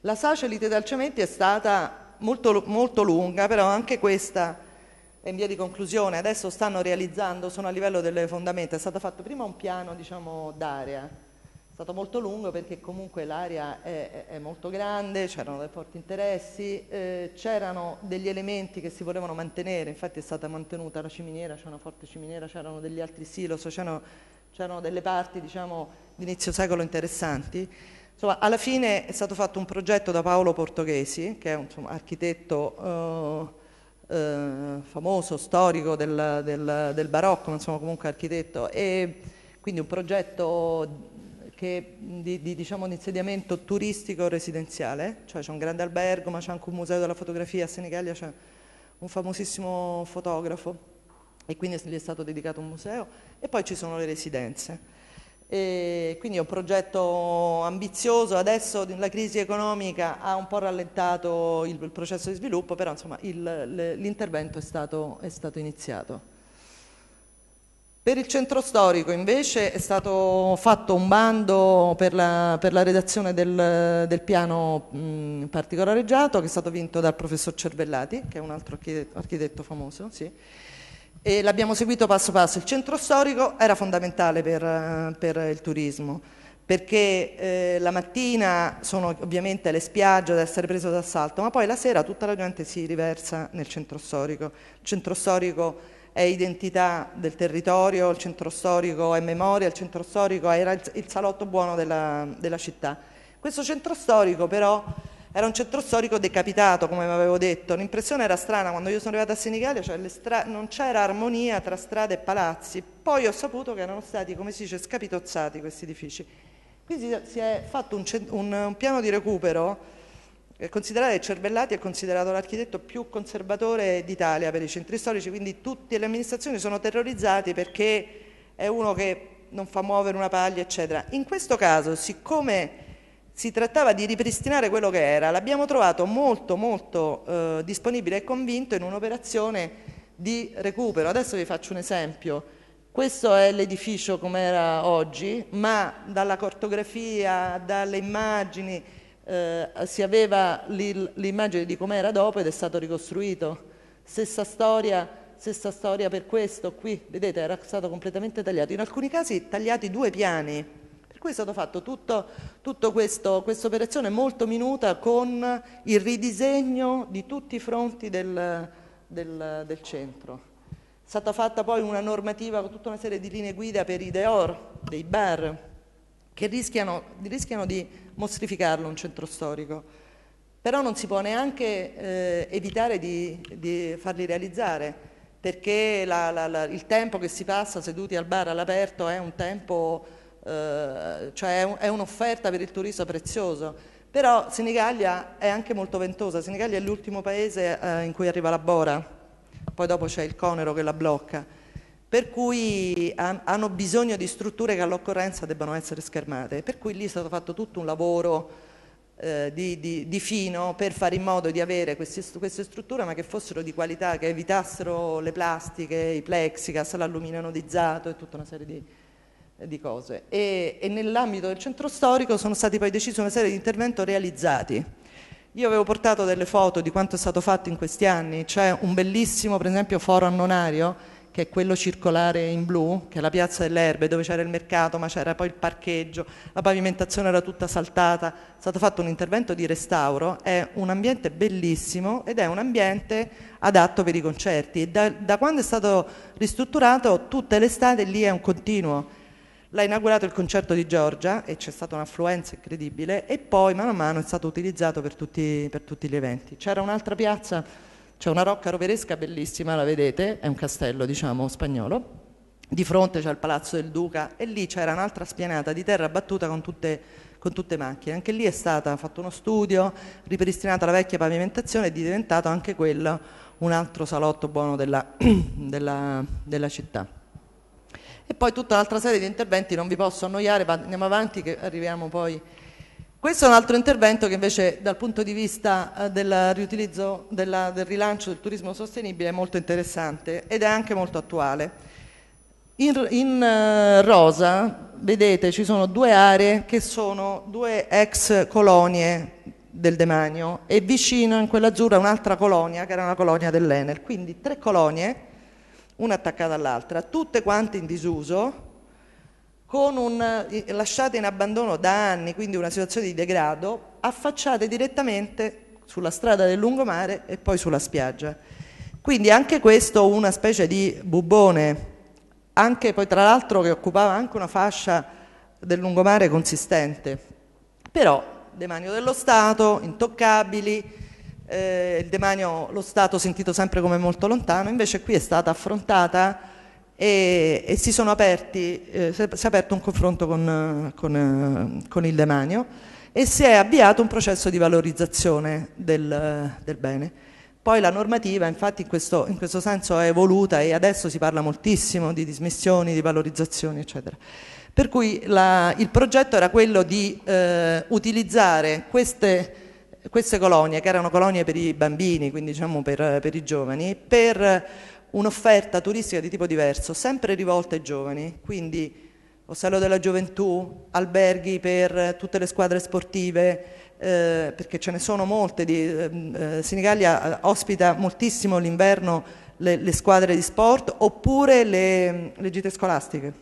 La SACE Lite dal è stata molto, molto lunga, però anche questa è in via di conclusione, adesso stanno realizzando, sono a livello delle fondamenta, è stato fatto prima un piano diciamo, d'area è stato molto lungo perché comunque l'area è, è, molto grande, c'erano dei forti interessi, eh, c'erano degli elementi che si volevano mantenere, infatti è stata mantenuta la ciminiera, c'è una forte ciminiera, c'erano degli altri silos, c'erano delle parti diciamo inizio secolo interessanti. Insomma, alla fine è stato fatto un progetto da Paolo Portoghesi, che è un insomma, architetto eh, eh, famoso, storico del, del, del barocco, ma insomma comunque architetto, e quindi un progetto che, di, di diciamo, un insediamento turistico residenziale, cioè c'è un grande albergo, ma c'è anche un museo della fotografia, a Senigallia c'è un famosissimo fotografo e quindi gli è stato dedicato un museo e poi ci sono le residenze. E quindi è un progetto ambizioso, adesso la crisi economica ha un po' rallentato il, il processo di sviluppo, però l'intervento è, è stato iniziato. Per il centro storico invece è stato fatto un bando per la, per la redazione del, del piano mh, particolareggiato che è stato vinto dal professor Cervellati, che è un altro architetto, famoso, sì. e l'abbiamo seguito passo passo. Il centro storico era fondamentale per, per il turismo perché eh, la mattina sono ovviamente le spiagge ad essere preso d'assalto, ma poi la sera tutta la gente si riversa nel centro storico. Il centro storico è identità del territorio, il centro storico è memoria, il centro storico era il salotto buono della, della città. Questo centro storico però era un centro storico decapitato, come vi avevo detto. L'impressione era strana, quando io sono arrivata a Senigallia cioè non c'era armonia tra strade e palazzi. Poi ho saputo che erano stati, come si dice, scapitozzati questi edifici. Quindi si è fatto un, un, un piano di recupero eh, considerare Cervellati è considerato l'architetto più conservatore d'Italia per i centri storici, quindi tutte le amministrazioni sono terrorizzate perché è uno che non fa muovere una paglia, eccetera. In questo caso, siccome si trattava di ripristinare quello che era, l'abbiamo trovato molto molto eh, disponibile e convinto in un'operazione di recupero. Adesso vi faccio un esempio. Questo è l'edificio come era oggi, ma dalla cartografia, dalle immagini, eh, si aveva l'immagine di com'era dopo ed è stato ricostruito. Stessa storia, stessa storia per questo qui, vedete era stato completamente tagliato, in alcuni casi tagliati due piani, per cui è stato fatto tutto, tutto questo, questa operazione molto minuta con il ridisegno di tutti i fronti del, del, del centro. È stata fatta poi una normativa con tutta una serie di linee guida per i deor, dei bar, che rischiano, rischiano di mostrificarlo un centro storico. Però non si può neanche eh, evitare di, di, farli realizzare, perché la, la, la, il tempo che si passa seduti al bar all'aperto è un tempo, eh, cioè è un'offerta per il turista prezioso. Però Senigallia è anche molto ventosa, Senigallia è l'ultimo paese eh, in cui arriva la Bora, poi dopo c'è il Conero che la blocca per cui hanno bisogno di strutture che all'occorrenza debbano essere schermate, per cui lì è stato fatto tutto un lavoro eh, di, di, di, fino per fare in modo di avere queste, queste, strutture ma che fossero di qualità, che evitassero le plastiche, i plexigas, l'alluminio anodizzato e tutta una serie di, di cose. E, e nell'ambito del centro storico sono stati poi decisi una serie di interventi realizzati. Io avevo portato delle foto di quanto è stato fatto in questi anni, c'è un bellissimo per esempio foro annonario che è quello circolare in blu, che è la piazza delle erbe dove c'era il mercato ma c'era poi il parcheggio, la pavimentazione era tutta saltata, è stato fatto un intervento di restauro, è un ambiente bellissimo ed è un ambiente adatto per i concerti. Da, da quando è stato ristrutturato tutta l'estate lì è un continuo. L'ha inaugurato il concerto di Giorgia e c'è stata un'affluenza incredibile e poi mano a mano è stato utilizzato per tutti, per tutti gli eventi. C'era un'altra piazza c'è una rocca roveresca bellissima, la vedete, è un castello diciamo spagnolo. Di fronte c'è il palazzo del Duca e lì c'era un'altra spianata di terra battuta con tutte, con tutte macchine. Anche lì è stato fatto uno studio, ripristinata la vecchia pavimentazione e diventato anche quello un altro salotto buono della, della, della città e poi tutta un'altra serie di interventi, non vi posso annoiare, andiamo avanti che arriviamo poi questo è un altro intervento che invece dal punto di vista eh, del riutilizzo, della, del rilancio del turismo sostenibile è molto interessante ed è anche molto attuale. In, in eh, rosa, vedete, ci sono due aree che sono due ex colonie del demanio e vicino in quella un'altra colonia che era una colonia dell'Enel, quindi tre colonie, una attaccata all'altra, tutte quante in disuso, un, lasciate in abbandono da anni, quindi una situazione di degrado, affacciate direttamente sulla strada del lungomare e poi sulla spiaggia. Quindi anche questo una specie di bubone, anche poi tra l'altro che occupava anche una fascia del lungomare consistente. Però demanio dello Stato, intoccabili, eh, il demanio lo Stato sentito sempre come molto lontano, invece qui è stata affrontata e, e si, aperti, eh, si, è aperto un confronto con, con, eh, con, il demanio e si è avviato un processo di valorizzazione del, del bene. Poi la normativa infatti in questo, in questo, senso è evoluta e adesso si parla moltissimo di dismissioni, di valorizzazioni eccetera. Per cui la, il progetto era quello di eh, utilizzare queste, queste, colonie, che erano colonie per i bambini, quindi diciamo per, per i giovani, per un'offerta turistica di tipo diverso, sempre rivolta ai giovani, quindi Ossello della Gioventù, alberghi per tutte le squadre sportive, eh, perché ce ne sono molte, di, ehm, eh, Sinigallia eh, ospita moltissimo l'inverno le, le, squadre di sport oppure le, le gite scolastiche.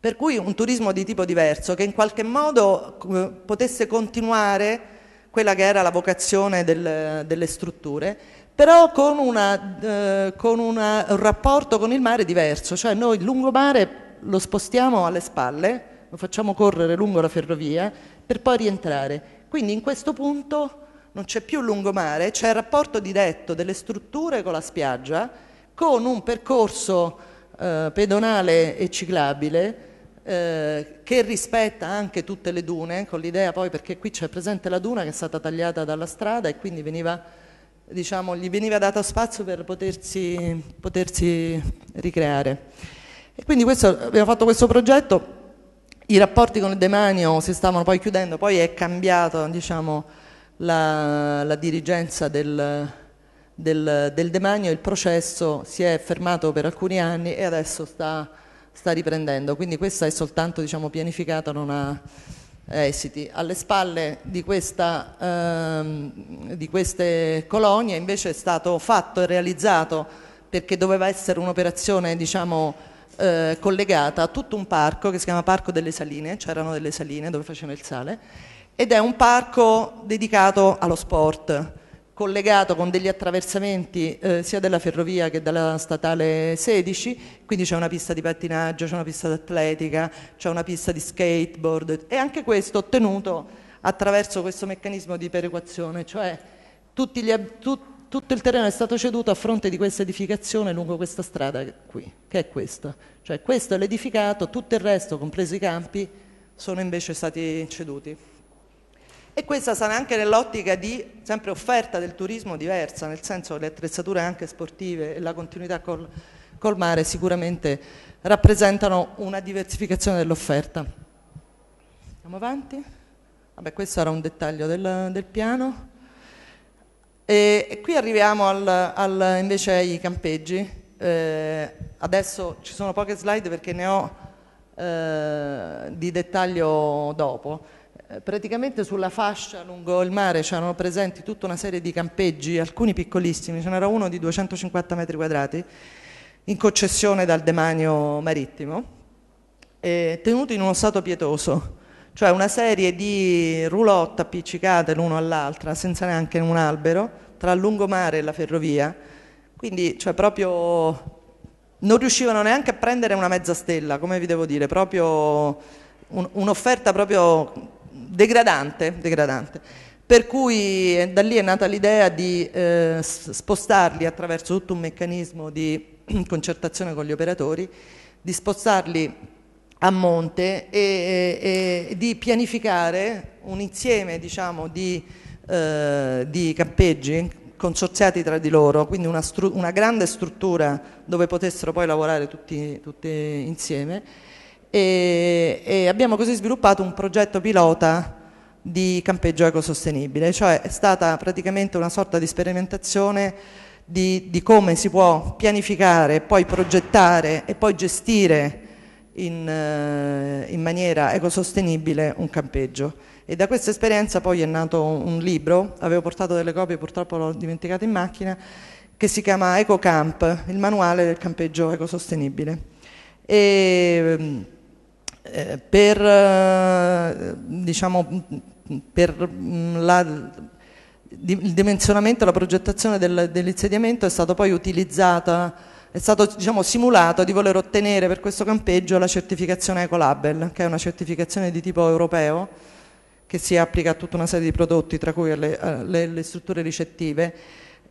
Per cui un turismo di tipo diverso che in qualche modo eh, potesse continuare quella che era la vocazione del, delle strutture però con, una, eh, con una, un rapporto con il mare diverso, cioè noi il lungomare lo spostiamo alle spalle, lo facciamo correre lungo la ferrovia per poi rientrare. Quindi in questo punto non c'è più lungomare, c'è il rapporto diretto delle strutture con la spiaggia, con un percorso eh, pedonale e ciclabile eh, che rispetta anche tutte le dune, con l'idea poi perché qui c'è presente la duna che è stata tagliata dalla strada e quindi veniva diciamo, gli veniva dato spazio per potersi, potersi ricreare. E quindi questo, abbiamo fatto questo progetto, i rapporti con il demanio si stavano poi chiudendo, poi è cambiata diciamo, la, la, dirigenza del, del, del, demanio, il processo si è fermato per alcuni anni e adesso sta, sta riprendendo, quindi questa è soltanto diciamo, pianificata, non ha esiti. Alle spalle di, questa, ehm, di queste colonie invece è stato fatto e realizzato perché doveva essere un'operazione diciamo, eh, collegata a tutto un parco che si chiama Parco delle Saline, c'erano delle saline dove facevano il sale, ed è un parco dedicato allo sport collegato con degli attraversamenti eh, sia della ferrovia che della statale 16, quindi c'è una pista di pattinaggio, c'è una pista d'atletica, c'è una pista di skateboard e anche questo ottenuto attraverso questo meccanismo di perequazione, cioè gli, tu, tutto il terreno è stato ceduto a fronte di questa edificazione lungo questa strada qui, che è questa, cioè questo è l'edificato, tutto il resto, compreso i campi, sono invece stati ceduti. E questa sarà anche nell'ottica di sempre offerta del turismo diversa, nel senso che le attrezzature anche sportive e la continuità col, col mare sicuramente rappresentano una diversificazione dell'offerta. Andiamo avanti. Vabbè, questo era un dettaglio del, del piano. E, e, qui arriviamo al, al, invece ai campeggi. Eh, adesso ci sono poche slide perché ne ho eh, di dettaglio dopo. Eh, praticamente sulla fascia lungo il mare c'erano presenti tutta una serie di campeggi, alcuni piccolissimi, ce n'era uno di 250 metri quadrati, in concessione dal demanio marittimo, tenuti in uno stato pietoso, cioè una serie di roulotte appiccicate l'uno all'altra, senza neanche un albero, tra il lungomare e la ferrovia, quindi cioè, proprio non riuscivano neanche a prendere una mezza stella, come vi devo dire, proprio un'offerta proprio degradante, degradante. Per cui eh, da lì è nata l'idea di eh, spostarli attraverso tutto un meccanismo di concertazione con gli operatori, di spostarli a monte e, e, e di pianificare un insieme diciamo, di, eh, di campeggi consorziati tra di loro, quindi una, una, grande struttura dove potessero poi lavorare tutti, tutti insieme e, e abbiamo così sviluppato un progetto pilota di campeggio ecosostenibile, cioè è stata praticamente una sorta di sperimentazione di, di come si può pianificare, poi progettare e poi gestire in, eh, in, maniera ecosostenibile un campeggio. E da questa esperienza poi è nato un libro, avevo portato delle copie, purtroppo l'ho dimenticato in macchina, che si chiama EcoCamp, il manuale del campeggio ecosostenibile. E, eh, per, eh, diciamo, per mm, la, il dimensionamento e la progettazione del, dell'insediamento è stato poi utilizzato, è stato diciamo, simulato di voler ottenere per questo campeggio la certificazione Ecolabel, che è una certificazione di tipo europeo che si applica a tutta una serie di prodotti, tra cui le, alle strutture ricettive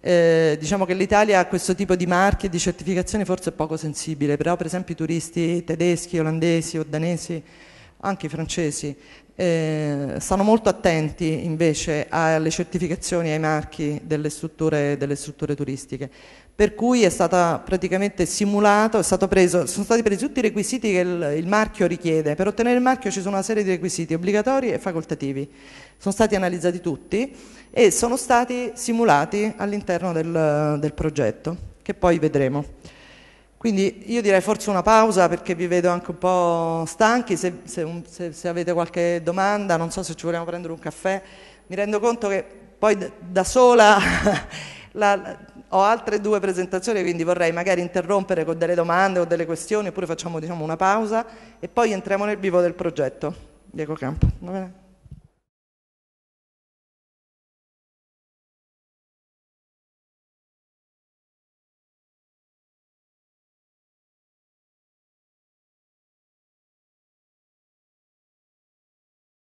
eh, diciamo che l'Italia a questo tipo di marchi e di certificazioni forse è poco sensibile, però per esempio i turisti tedeschi, olandesi o danesi, anche i francesi, eh, stanno molto attenti invece alle certificazioni e ai marchi delle strutture, delle strutture turistiche per cui è stata praticamente simulato, preso, sono stati presi tutti i requisiti che il, il, marchio richiede. Per ottenere il marchio ci sono una serie di requisiti obbligatori e facoltativi. Sono stati analizzati tutti e sono stati simulati all'interno del, del progetto, che poi vedremo. Quindi io direi forse una pausa perché vi vedo anche un po' stanchi, se, se, se, se avete qualche domanda, non so se ci vogliamo prendere un caffè. Mi rendo conto che poi da sola... La, ho altre due presentazioni, quindi vorrei magari interrompere con delle domande o delle questioni, oppure facciamo diciamo, una pausa e poi entriamo nel vivo del progetto. Diego Campo.